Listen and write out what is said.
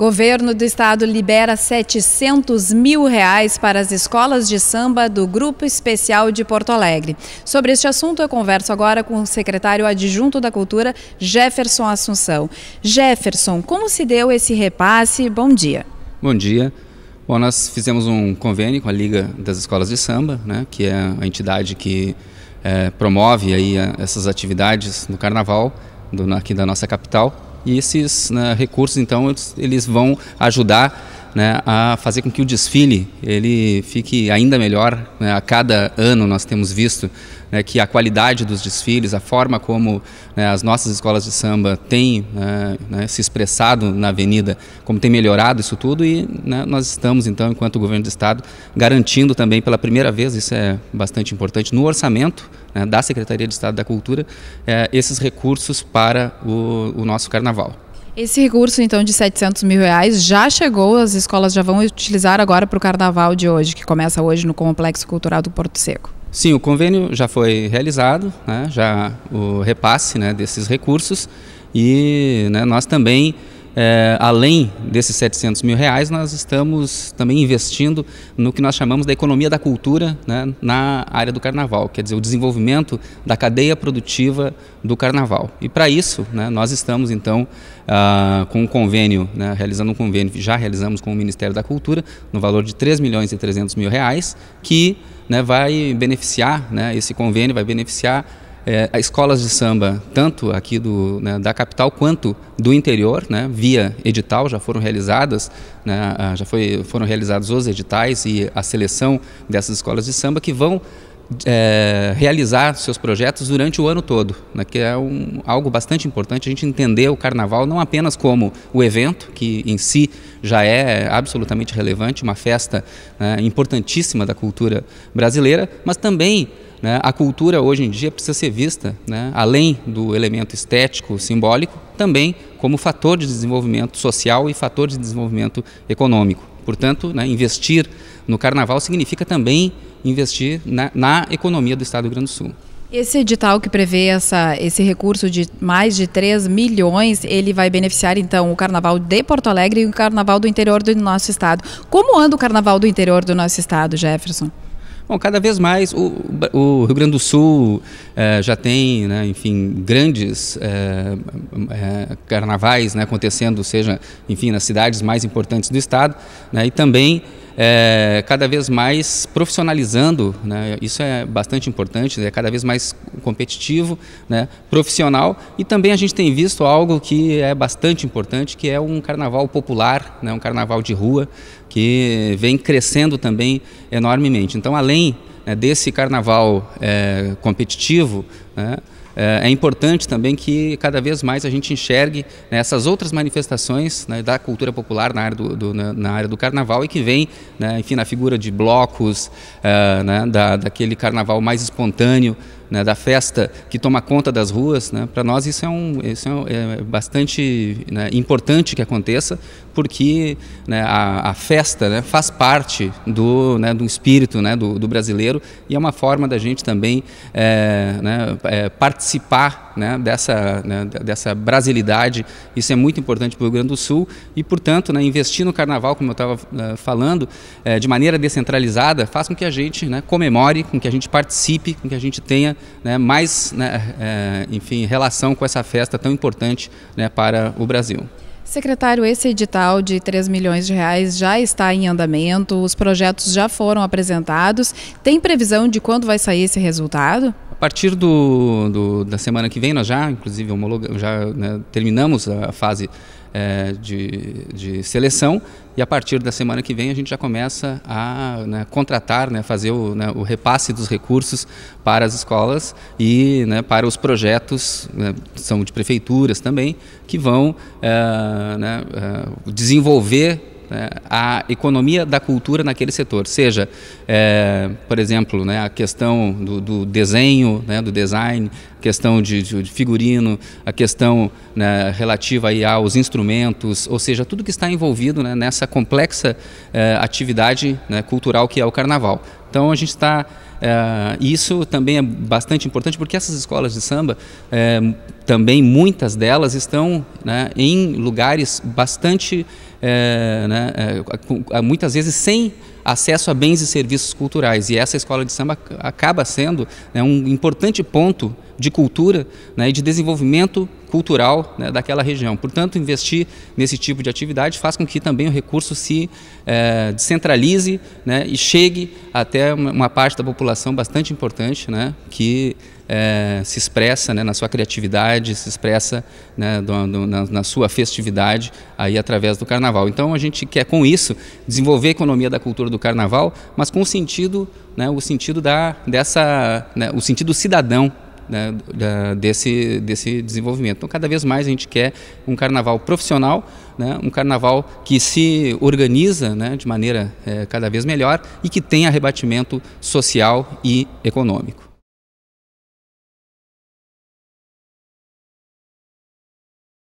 Governo do Estado libera 700 mil reais para as escolas de samba do Grupo Especial de Porto Alegre. Sobre este assunto, eu converso agora com o secretário adjunto da Cultura, Jefferson Assunção. Jefferson, como se deu esse repasse? Bom dia. Bom dia. Bom, nós fizemos um convênio com a Liga das Escolas de Samba, né, que é a entidade que é, promove aí a, eh, essas atividades no Carnaval do, aqui da nossa capital. E esses né, recursos, então, eles, eles vão ajudar né, a fazer com que o desfile ele fique ainda melhor. Né, a cada ano nós temos visto né, que a qualidade dos desfiles, a forma como né, as nossas escolas de samba têm né, né, se expressado na avenida, como tem melhorado isso tudo e nós estamos então, enquanto governo do estado, garantindo também pela primeira vez, isso é bastante importante, no orçamento da Secretaria de Estado da Cultura, é, esses recursos para o, o nosso carnaval. Esse recurso, então, de 700 mil reais já chegou, as escolas já vão utilizar agora para o carnaval de hoje, que começa hoje no Complexo Cultural do Porto Seco. Sim, o convênio já foi realizado, né, já o repasse né, desses recursos e né, nós também é, além desses 700 mil reais, nós estamos também investindo no que nós chamamos da economia da cultura né, na área do carnaval, quer dizer, o desenvolvimento da cadeia produtiva do carnaval. E para isso, né, nós estamos então ah, com um convênio, né, realizando um convênio, que já realizamos com o Ministério da Cultura, no valor de 3 milhões e 300 mil reais, que né, vai beneficiar, né, esse convênio vai beneficiar é, escolas de samba, tanto aqui do, né, da capital quanto do interior, né, via edital, já foram realizadas, né, já foi, foram realizados os editais e a seleção dessas escolas de samba que vão é, realizar seus projetos durante o ano todo, né, que é um, algo bastante importante a gente entender o carnaval não apenas como o evento, que em si já é absolutamente relevante, uma festa né, importantíssima da cultura brasileira, mas também né? A cultura hoje em dia precisa ser vista, né? além do elemento estético, simbólico, também como fator de desenvolvimento social e fator de desenvolvimento econômico. Portanto, né, investir no carnaval significa também investir na, na economia do Estado do Rio Grande do Sul. Esse edital que prevê essa, esse recurso de mais de 3 milhões, ele vai beneficiar então o Carnaval de Porto Alegre e o Carnaval do interior do nosso estado. Como anda o Carnaval do interior do nosso estado, Jefferson? Bom, cada vez mais o, o Rio Grande do Sul eh, já tem, né, enfim, grandes eh, eh, carnavais né, acontecendo, seja, enfim, nas cidades mais importantes do estado, né, e também é, cada vez mais profissionalizando, né? isso é bastante importante, é né? cada vez mais competitivo, né? profissional e também a gente tem visto algo que é bastante importante, que é um carnaval popular, né? um carnaval de rua que vem crescendo também enormemente. Então, além né, desse carnaval é, competitivo, né? É, é importante também que cada vez mais a gente enxergue né, essas outras manifestações né, da cultura popular na área do, do na, na, área do carnaval e que vem, né, enfim, na figura de blocos, uh, da, daquele carnaval mais espontâneo, né, da festa que toma conta das ruas, né, para nós isso é, um, isso é, um, é bastante né, importante que aconteça, porque né, a, a, festa né, faz parte do, né, do espírito do, do, brasileiro e é uma forma da gente também é, é participar né, dessa, né, dessa brasilidade. Isso é muito importante para o Rio Grande do Sul e, portanto, né, investir no carnaval, como eu estava uh, eh, falando, eh, de maneira descentralizada, faz com que a gente né, comemore, com que a gente participe, com que a gente tenha né, mais, né, eh, enfim, relação com essa festa tão importante né, para o Brasil. Secretário, esse edital de 3 milhões de reais já está em andamento, os projetos já foram apresentados. Tem previsão de quando vai sair esse resultado? partir do, do, da semana que vem, nós já, inclusive, já né, terminamos a fase é, de, de, seleção e a partir da semana que vem a gente já começa a né, contratar, né, fazer o, né, o, repasse dos recursos para as escolas e né, para os projetos, né, são de prefeituras também, que vão é, né, é desenvolver né, a economia da cultura naquele setor, seja, é, por exemplo, né, a questão do, do desenho, né, do design, a questão de, de, figurino, a questão né, relativa aí aos instrumentos, ou seja, tudo que está envolvido né, nessa complexa é, atividade né, cultural que é o carnaval. Então a gente está é, eh, isso também é bastante importante porque essas escolas de samba, é, também muitas delas estão né, em lugares bastante, é, né, muitas vezes sem acesso a bens e serviços culturais. E essa escola de samba acaba sendo né, um importante ponto de cultura né, e de desenvolvimento cultural né, daquela região. Portanto, investir nesse tipo de atividade faz com que também o recurso se é, descentralize né, e chegue até uma, parte da população bastante importante né, que é, se expressa né, na sua criatividade, se expressa né, do, do, na, na, sua festividade aí através do carnaval. Então a gente quer com isso desenvolver a economia da cultura do carnaval, mas com o sentido, né, o sentido da, dessa, né, o sentido cidadão né, desse, desse desenvolvimento. Então, cada vez mais a gente quer um carnaval profissional, né, um carnaval que se organiza né, de maneira é, cada vez melhor e que tenha rebatimento social e econômico.